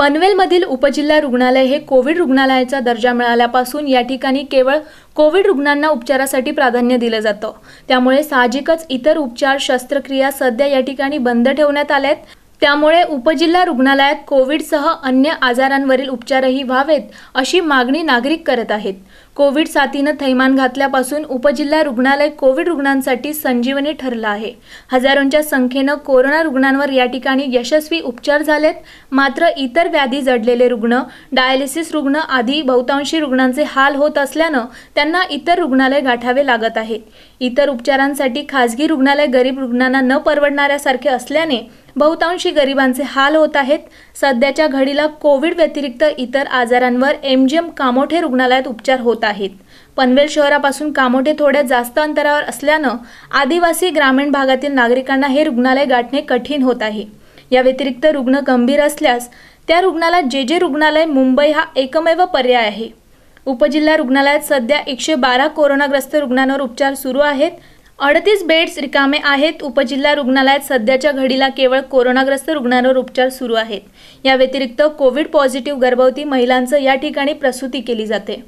पनवेलमधील उपजिल्हा रुग्णालय हे कोविड रुग्णालयाचा दर्जा मिळाल्यापासून या ठिकाणी केवळ कोविड रुग्णांना उपचारासाठी प्राधान्य दिलं जातं त्यामुळे साहजिकच इतर उपचार शस्त्रक्रिया सध्या या ठिकाणी बंद ठेवण्यात आल्या त्यामुळे उपजिल्हा रुग्णालयात कोविडसह अन्य आजारांवरील उपचारही व्हावेत अशी मागणी नागरिक करत आहेत कोविड साथीनं थैमान घातल्यापासून उपजिल्हा रुग्णालय कोविड रुग्णांसाठी संजीवनी ठरलं आहे हजारोंच्या संख्येनं कोरोना रुग्णांवर या ठिकाणी यशस्वी उपचार झालेत मात्र इतर व्याधी जडलेले रुग्ण डायलिसिस रुग्ण आदी बहुतांशी रुग्णांचे हाल होत असल्यानं त्यांना इतर रुग्णालय गाठावे लागत आहे इतर उपचारांसाठी खासगी रुग्णालय गरीब रुग्णांना न परवडणाऱ्यासारखे असल्याने बहुतांशी गरिबांचे हाल होत आहेत सध्याच्या घडीला कोविड व्यतिरिक्त इतर आजारांवर एम जी एम कामोठे रुग्णालयात उपचार होत आहेत पनवेल शहरापासून कामोठे थोड्या जास्त अंतरावर असल्यानं आदिवासी ग्रामीण भागातील नागरिकांना हे रुग्णालय गाठणे कठीण होत आहे या व्यतिरिक्त रुग्ण गंभीर असल्यास त्या रुग्णाला जे जे रुग्णालय मुंबई हा एकमेव पर्याय आहे उपजिल्हा रुग्णालयात सध्या एकशे बारा कोरोनाग्रस्त रुग्णांवर उपचार सुरू आहेत अडतीस बेड्स रिकामे आहेत उपजिल्हा रुग्णालयात सध्याच्या घडीला केवळ कोरोनाग्रस्त रुग्णांवर उपचार सुरू आहेत या व्यतिरिक्त कोविड पॉझिटिव्ह गर्भवती महिलांचं या ठिकाणी प्रसूती केली जाते